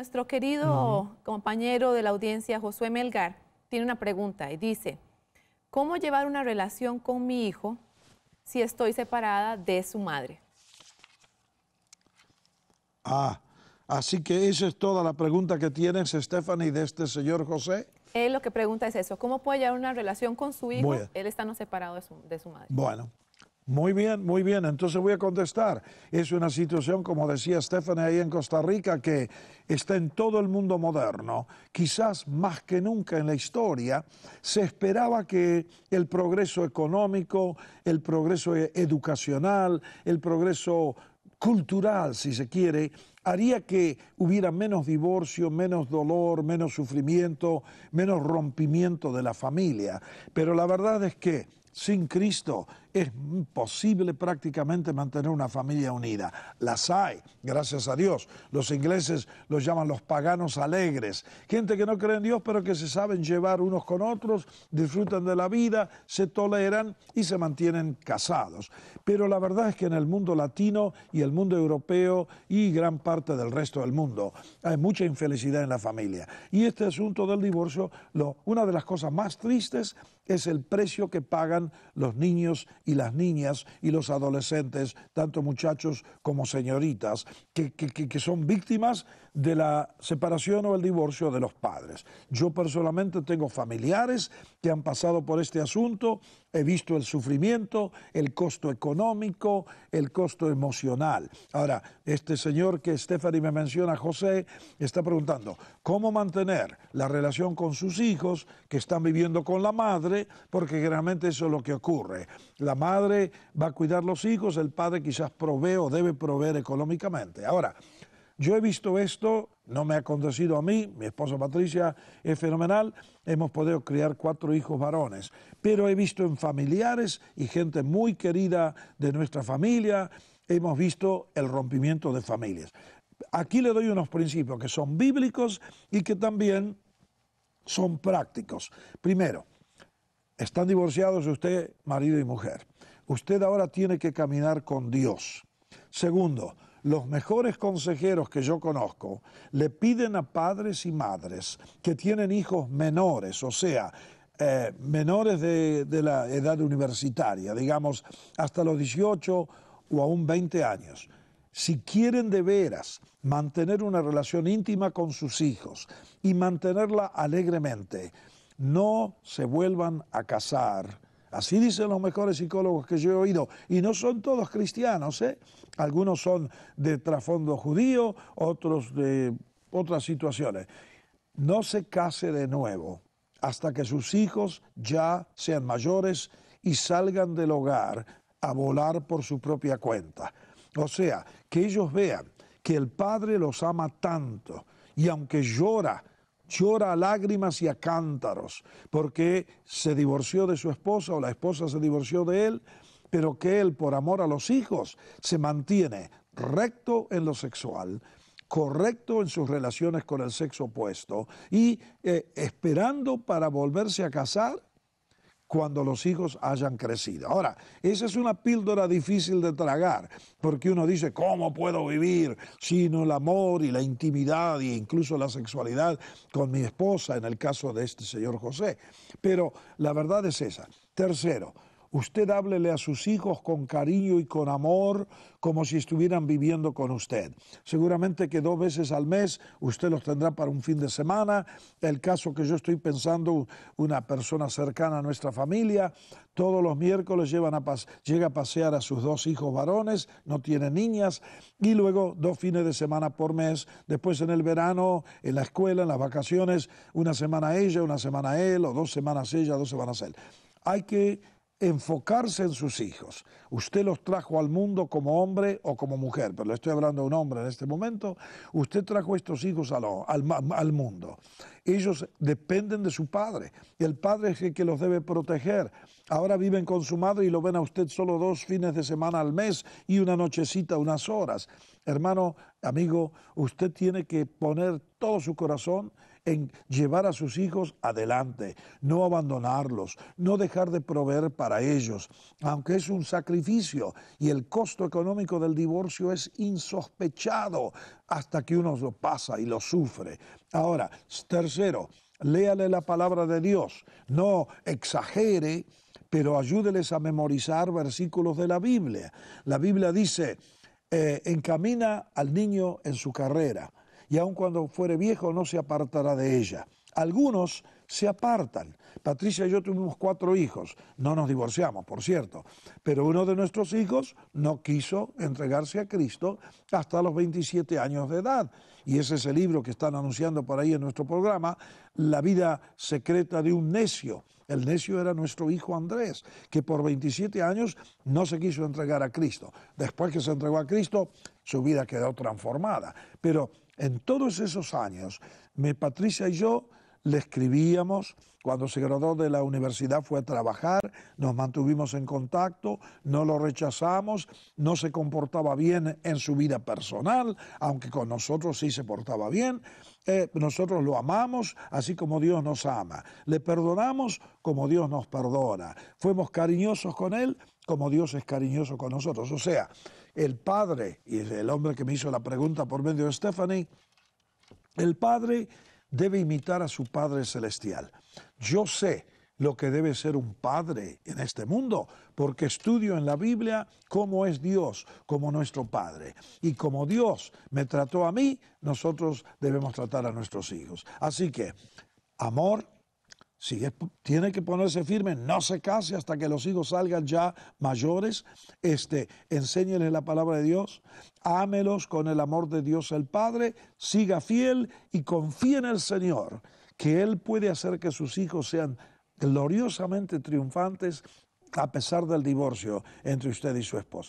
Nuestro querido compañero de la audiencia, Josué Melgar, tiene una pregunta y dice, ¿cómo llevar una relación con mi hijo si estoy separada de su madre? Ah, así que esa es toda la pregunta que tienes, Stephanie, de este señor José. Él lo que pregunta es eso, ¿cómo puede llevar una relación con su hijo? él Él no separado de su madre. Bueno, muy bien, muy bien. Entonces voy a contestar. Es una situación, como decía Stephanie ahí en Costa Rica, que está en todo el mundo moderno. Quizás más que nunca en la historia se esperaba que el progreso económico, el progreso e-, educacional, el progreso cultural, si se quiere, haría que hubiera menos divorcio, menos dolor, menos sufrimiento, menos rompimiento de la familia. Pero la verdad es que sin Cristo es imposible prácticamente mantener una familia unida. Las hay, gracias a Dios. Los ingleses los llaman los paganos alegres. Gente que no cree en Dios, pero que se saben llevar unos con otros, disfrutan de la vida, se toleran y se mantienen casados. Pero la verdad es que en el mundo latino y el mundo europeo y gran parte del resto del mundo hay mucha infelicidad en la familia. Y este asunto del divorcio, una de las cosas más tristes es el precio que pagan los niños y las niñas y los adolescentes, tanto muchachos como señoritas, que, que son víctimas de la separación o el divorcio de los padres. Yo personalmente tengo familiares que han pasado por este asunto, he visto el sufrimiento, el costo económico, el costo emocional. Ahora, este señor que Stephanie me menciona, José, está preguntando, ¿cómo mantener la relación con sus hijos que están viviendo con la madre? Porque generalmente eso es lo que ocurre. La madre va a cuidar los hijos, el padre quizás provee o debe proveer económicamente. Ahora, yo he visto esto, no me ha acontecido a mí, mi esposa Patricia es fenomenal, hemos podido criar cuatro hijos varones, pero he visto en familiares y gente muy querida de nuestra familia, hemos visto el rompimiento de familias. Aquí le doy unos principios que son bíblicos y que también son prácticos. Primero, están divorciados usted, marido y mujer. Usted ahora tiene que caminar con Dios. Segundo, los mejores consejeros que yo conozco le piden a padres y madres que tienen hijos menores, o sea, eh, menores de, de la edad universitaria, digamos, hasta los 18 o aún 20 años. Si quieren de veras mantener una relación íntima con sus hijos y mantenerla alegremente, no se vuelvan a casar Así dicen los mejores psicólogos que yo he oído. Y no son todos cristianos, ¿eh? Algunos son de trasfondo judío, otros de otras situaciones. No se case de nuevo hasta que sus hijos ya sean mayores y salgan del hogar a volar por su propia cuenta. O sea, que ellos vean que el Padre los ama tanto y aunque llora llora a lágrimas y a cántaros, porque se divorció de su esposa o la esposa se divorció de él, pero que él, por amor a los hijos, se mantiene recto en lo sexual, correcto en sus relaciones con el sexo opuesto y eh, esperando para volverse a casar cuando los hijos hayan crecido. Ahora, esa es una píldora difícil de tragar, porque uno dice, ¿cómo puedo vivir sin el amor y la intimidad e incluso la sexualidad con mi esposa en el caso de este señor José? Pero la verdad es esa. Tercero, Usted háblele a sus hijos con cariño y con amor, como si estuvieran viviendo con usted. Seguramente que dos veces al mes usted los tendrá para un fin de semana. El caso que yo estoy pensando, una persona cercana a nuestra familia, todos los miércoles llevan a llega a pasear a sus dos hijos varones, no tiene niñas, y luego dos fines de semana por mes, después en el verano, en la escuela, en las vacaciones, una semana ella, una semana él, o dos semanas ella, dos semanas él. Hay que enfocarse en sus hijos. Usted los trajo al mundo como hombre o como mujer, pero le estoy hablando a un hombre en este momento. Usted trajo estos hijos al, al mundo. Ellos dependen de su padre. El padre es el que los debe proteger. Ahora viven con su madre y lo ven a usted solo dos fines de semana al mes y una nochecita, unas horas. Hermano, amigo, usted tiene que poner todo su corazón en llevar a sus hijos adelante, no abandonarlos, no dejar de proveer para ellos, aunque es un sacrificio y el costo económico del divorcio es insospechado hasta que uno lo pasa y lo sufre. Ahora, tercero, léale la palabra de Dios, no exagere, pero ayúdeles a memorizar versículos de la Biblia. La Biblia dice, eh, encamina al niño en su carrera, y aun cuando fuere viejo no se apartará de ella. Algunos se apartan. Patricia y yo tuvimos cuatro hijos, no nos divorciamos, por cierto, pero uno de nuestros hijos no quiso entregarse a Cristo hasta los 27 años de edad. Y ese es el libro que están anunciando por ahí en nuestro programa, La vida secreta de un necio. El necio era nuestro hijo Andrés, que por 27 años no se quiso entregar a Cristo. Después que se entregó a Cristo, su vida quedó transformada. Pero en todos esos años, me, Patricia y yo le escribíamos, cuando se graduó de la universidad fue a trabajar, nos mantuvimos en contacto, no lo rechazamos, no se comportaba bien en su vida personal, aunque con nosotros sí se portaba bien, eh, nosotros lo amamos así como Dios nos ama, le perdonamos como Dios nos perdona, fuimos cariñosos con él como Dios es cariñoso con nosotros. O sea, el Padre, y el hombre que me hizo la pregunta por medio de Stephanie, el Padre debe imitar a su Padre Celestial. Yo sé lo que debe ser un padre en este mundo, porque estudio en la Biblia cómo es Dios como nuestro Padre. Y como Dios me trató a mí, nosotros debemos tratar a nuestros hijos. Así que, amor, si tiene que ponerse firme, no se case hasta que los hijos salgan ya mayores, este, enséñeles la palabra de Dios, ámelos con el amor de Dios el Padre, siga fiel y confíe en el Señor, que Él puede hacer que sus hijos sean gloriosamente triunfantes a pesar del divorcio entre usted y su esposa.